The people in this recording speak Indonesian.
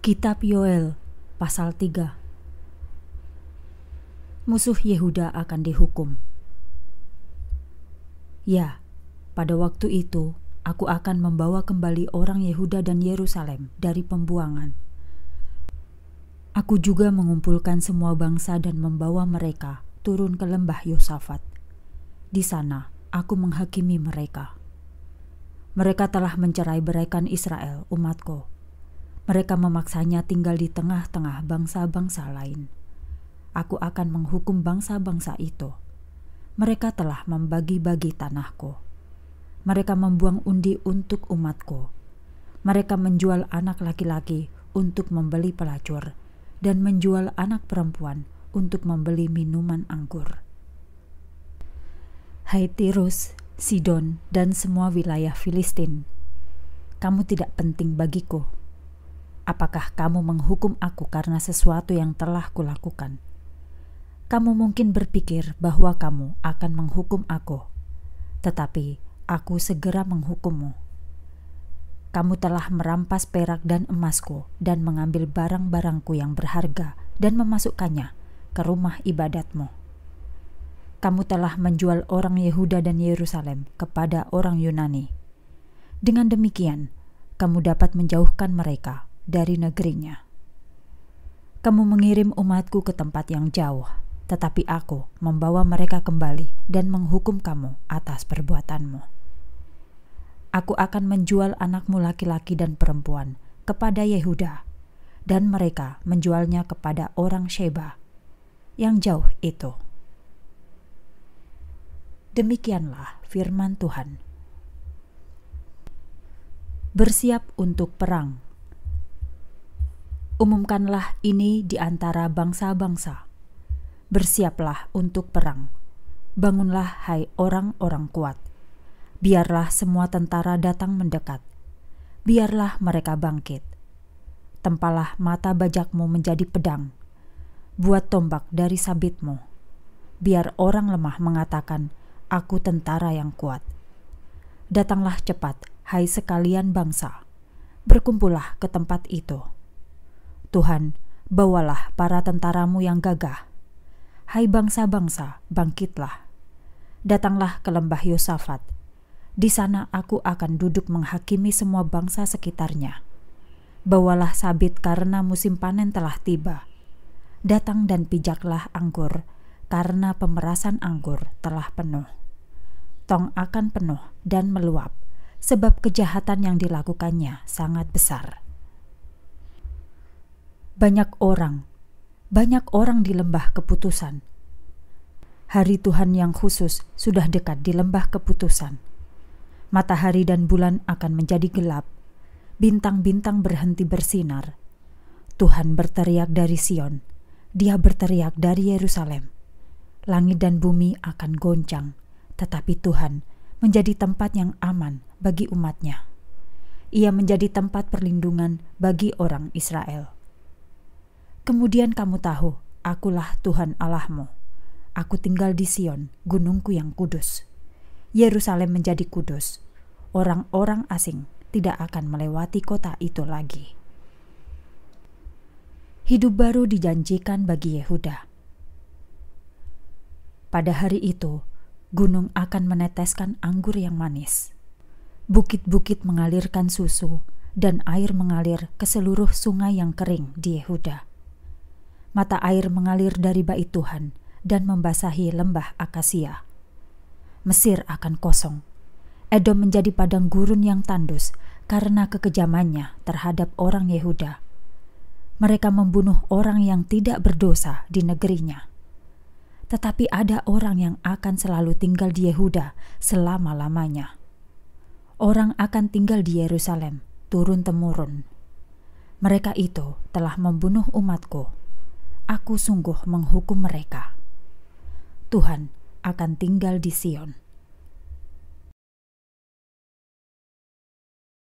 Kitab Yoel pasal 3 Musuh Yehuda akan dihukum Ya, pada waktu itu aku akan membawa kembali orang Yehuda dan Yerusalem dari pembuangan. Aku juga mengumpulkan semua bangsa dan membawa mereka turun ke lembah Yosafat. Di sana aku menghakimi mereka. Mereka telah mencerai-beraikan Israel, umatku, mereka memaksanya tinggal di tengah-tengah bangsa-bangsa lain. Aku akan menghukum bangsa-bangsa itu. Mereka telah membagi-bagi tanahku. Mereka membuang undi untuk umatku. Mereka menjual anak laki-laki untuk membeli pelacur dan menjual anak perempuan untuk membeli minuman anggur. Hai Tirus, Sidon, dan semua wilayah Filistin, kamu tidak penting bagiku. Apakah kamu menghukum aku karena sesuatu yang telah kulakukan? Kamu mungkin berpikir bahwa kamu akan menghukum aku, tetapi aku segera menghukummu. Kamu telah merampas perak dan emasku dan mengambil barang-barangku yang berharga dan memasukkannya ke rumah ibadatmu. Kamu telah menjual orang Yehuda dan Yerusalem kepada orang Yunani. Dengan demikian, kamu dapat menjauhkan mereka dari negerinya. Kamu mengirim umatku ke tempat yang jauh, tetapi aku membawa mereka kembali dan menghukum kamu atas perbuatanmu. Aku akan menjual anakmu laki-laki dan perempuan kepada Yehuda, dan mereka menjualnya kepada orang Sheba yang jauh itu. Demikianlah firman Tuhan. Bersiap untuk perang umumkanlah ini di antara bangsa-bangsa. Bersiaplah untuk perang. Bangunlah hai orang-orang kuat. Biarlah semua tentara datang mendekat. Biarlah mereka bangkit. Tempalah mata bajakmu menjadi pedang. Buat tombak dari sabitmu. Biar orang lemah mengatakan, aku tentara yang kuat. Datanglah cepat, hai sekalian bangsa. Berkumpullah ke tempat itu. Tuhan, bawalah para tentaramu yang gagah. Hai bangsa-bangsa, bangkitlah. Datanglah ke lembah Yosafat. Di sana aku akan duduk menghakimi semua bangsa sekitarnya. Bawalah sabit karena musim panen telah tiba. Datang dan pijaklah anggur, karena pemerasan anggur telah penuh. Tong akan penuh dan meluap, sebab kejahatan yang dilakukannya sangat besar banyak orang, banyak orang di lembah keputusan. Hari Tuhan yang khusus sudah dekat di lembah keputusan. Matahari dan bulan akan menjadi gelap, bintang-bintang berhenti bersinar. Tuhan berteriak dari Sion, Dia berteriak dari Yerusalem. Langit dan bumi akan goncang, tetapi Tuhan menjadi tempat yang aman bagi umatnya. Ia menjadi tempat perlindungan bagi orang Israel. Kemudian kamu tahu, akulah Tuhan Allahmu. Aku tinggal di Sion, gunungku yang kudus. Yerusalem menjadi kudus. Orang-orang asing tidak akan melewati kota itu lagi. Hidup baru dijanjikan bagi Yehuda. Pada hari itu, gunung akan meneteskan anggur yang manis. Bukit-bukit mengalirkan susu, dan air mengalir ke seluruh sungai yang kering di Yehuda mata air mengalir dari bait Tuhan dan membasahi lembah akasia. Mesir akan kosong. Edom menjadi padang gurun yang tandus karena kekejamannya terhadap orang Yehuda. Mereka membunuh orang yang tidak berdosa di negerinya. Tetapi ada orang yang akan selalu tinggal di Yehuda selama-lamanya. Orang akan tinggal di Yerusalem turun-temurun. Mereka itu telah membunuh umatku aku sungguh menghukum mereka. Tuhan akan tinggal di Sion.